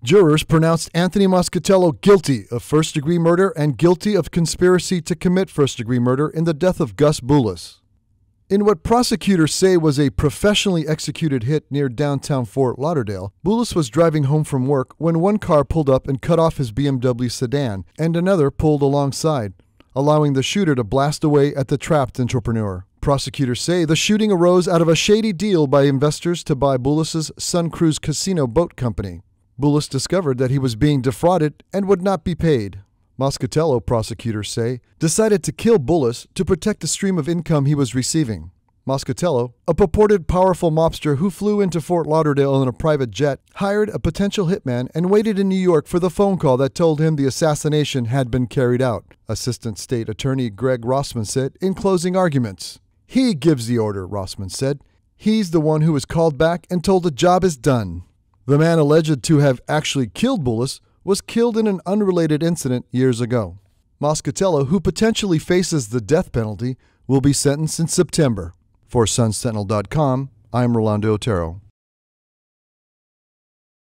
Jurors pronounced Anthony Moscatello guilty of first degree murder and guilty of conspiracy to commit first degree murder in the death of Gus Bulis. In what prosecutors say was a professionally executed hit near downtown Fort Lauderdale, Bulis was driving home from work when one car pulled up and cut off his BMW sedan, and another pulled alongside, allowing the shooter to blast away at the trapped entrepreneur. Prosecutors say the shooting arose out of a shady deal by investors to buy Bulis's Sun Cruise Casino Boat Company. Bullis discovered that he was being defrauded and would not be paid. Moscatello, prosecutors say, decided to kill Bullis to protect the stream of income he was receiving. Moscatello, a purported powerful mobster who flew into Fort Lauderdale in a private jet, hired a potential hitman and waited in New York for the phone call that told him the assassination had been carried out, Assistant State Attorney Greg Rossman said in closing arguments. He gives the order, Rossman said. He's the one who was called back and told the job is done. The man alleged to have actually killed Bullis was killed in an unrelated incident years ago. Moscatello, who potentially faces the death penalty, will be sentenced in September. For SunSentinel.com, I'm Rolando Otero.